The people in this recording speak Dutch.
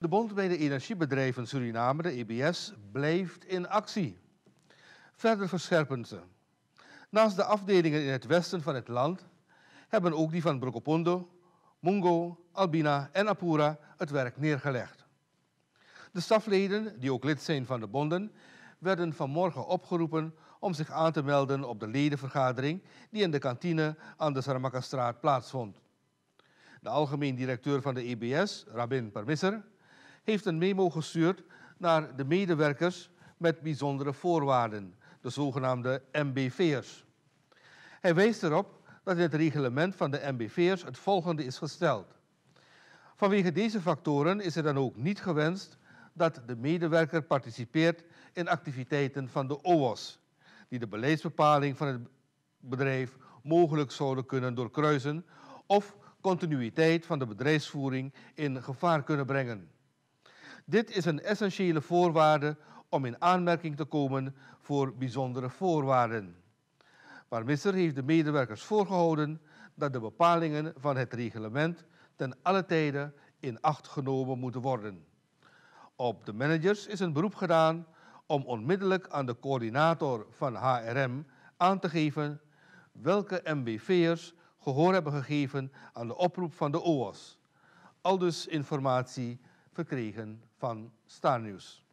De Bond bij de Energiebedrijven Suriname, de EBS, blijft in actie. Verder verscherpen ze. Naast de afdelingen in het westen van het land hebben ook die van Brokopondo, Mungo, Albina en Apura het werk neergelegd. De stafleden, die ook lid zijn van de bonden, werden vanmorgen opgeroepen om zich aan te melden op de ledenvergadering die in de kantine aan de Saramakastraat plaatsvond. De algemeen directeur van de EBS, Rabin Permisser, heeft een memo gestuurd naar de medewerkers met bijzondere voorwaarden, de zogenaamde MBV'ers. Hij wijst erop dat in het reglement van de MBV'ers het volgende is gesteld. Vanwege deze factoren is het dan ook niet gewenst dat de medewerker participeert in activiteiten van de OWAS, die de beleidsbepaling van het bedrijf mogelijk zouden kunnen doorkruisen of continuïteit van de bedrijfsvoering in gevaar kunnen brengen. Dit is een essentiële voorwaarde om in aanmerking te komen voor bijzondere voorwaarden. Maar Misser heeft de medewerkers voorgehouden dat de bepalingen van het reglement ten alle tijde in acht genomen moeten worden. Op de managers is een beroep gedaan om onmiddellijk aan de coördinator van HRM aan te geven welke MBV'ers gehoor hebben gegeven aan de oproep van de OAS. Aldus informatie gekregen van Star News.